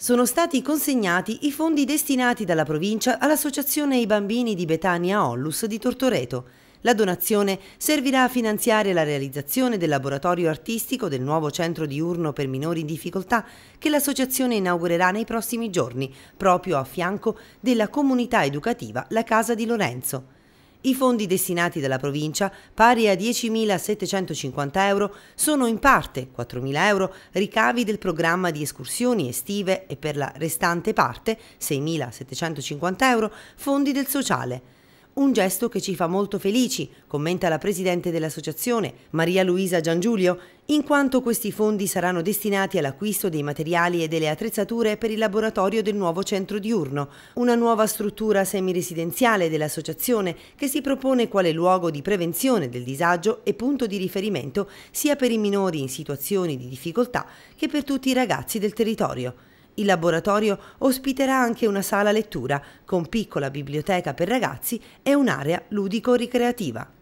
sono stati consegnati i fondi destinati dalla provincia all'Associazione I Bambini di Betania Ollus di Tortoreto. La donazione servirà a finanziare la realizzazione del laboratorio artistico del nuovo centro diurno per minori in difficoltà che l'associazione inaugurerà nei prossimi giorni, proprio a fianco della comunità educativa La Casa di Lorenzo. I fondi destinati dalla provincia, pari a 10.750 euro, sono in parte 4.000 euro ricavi del programma di escursioni estive e per la restante parte, 6.750 euro, fondi del sociale. Un gesto che ci fa molto felici, commenta la presidente dell'associazione, Maria Luisa Giangiulio, in quanto questi fondi saranno destinati all'acquisto dei materiali e delle attrezzature per il laboratorio del nuovo centro diurno, una nuova struttura semiresidenziale dell'associazione che si propone quale luogo di prevenzione del disagio e punto di riferimento sia per i minori in situazioni di difficoltà che per tutti i ragazzi del territorio. Il laboratorio ospiterà anche una sala lettura con piccola biblioteca per ragazzi e un'area ludico-ricreativa.